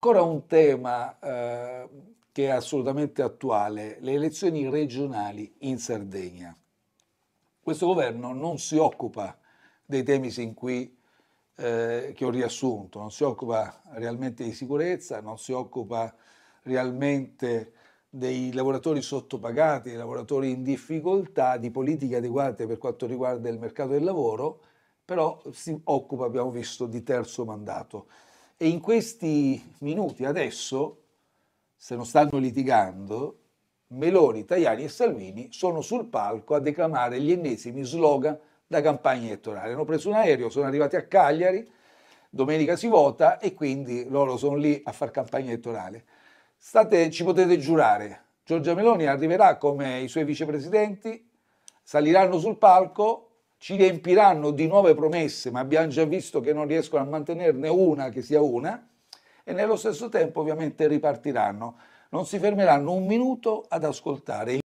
Ancora un tema eh, che è assolutamente attuale, le elezioni regionali in Sardegna. Questo governo non si occupa dei temi sin qui eh, che ho riassunto, non si occupa realmente di sicurezza, non si occupa realmente dei lavoratori sottopagati, dei lavoratori in difficoltà, di politiche adeguate per quanto riguarda il mercato del lavoro, però si occupa, abbiamo visto, di terzo mandato. E in questi minuti adesso, se non stanno litigando, Meloni, Tajani e Salvini sono sul palco a declamare gli ennesimi slogan da campagna elettorale. Hanno preso un aereo, sono arrivati a Cagliari, domenica si vota e quindi loro sono lì a fare campagna elettorale. State, ci potete giurare, Giorgia Meloni arriverà come i suoi vicepresidenti, saliranno sul palco, ci riempiranno di nuove promesse, ma abbiamo già visto che non riescono a mantenerne una che sia una, e nello stesso tempo ovviamente ripartiranno. Non si fermeranno un minuto ad ascoltare.